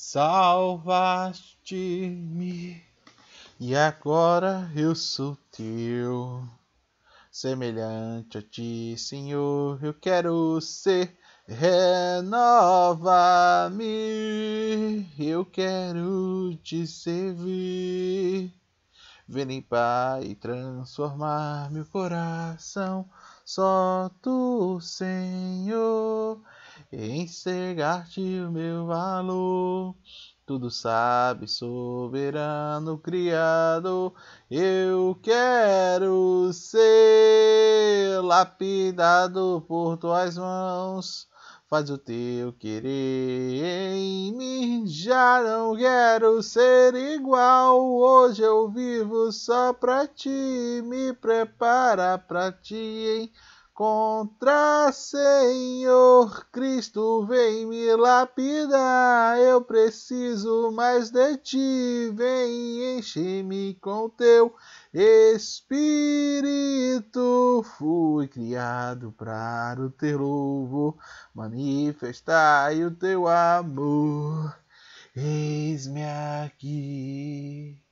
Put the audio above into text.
Salvaste-me e agora eu sou teu. Semelhante a ti, Senhor, eu quero ser. Renova-me, eu quero te servir. Vem limpar e transformar meu coração, só tu, Senhor enxergar-te o meu valor. Tudo sabe, soberano criado, eu quero ser lapidado por tuas mãos. Faz o teu querer em mim, já não quero ser igual. Hoje eu vivo só pra ti, me prepara pra ti, hein? Contra Senhor Cristo, vem me lapidar. Eu preciso mais de ti. Vem enche-me com teu Espírito. Fui criado para o teu louvor, manifestai o teu amor. Eis-me aqui.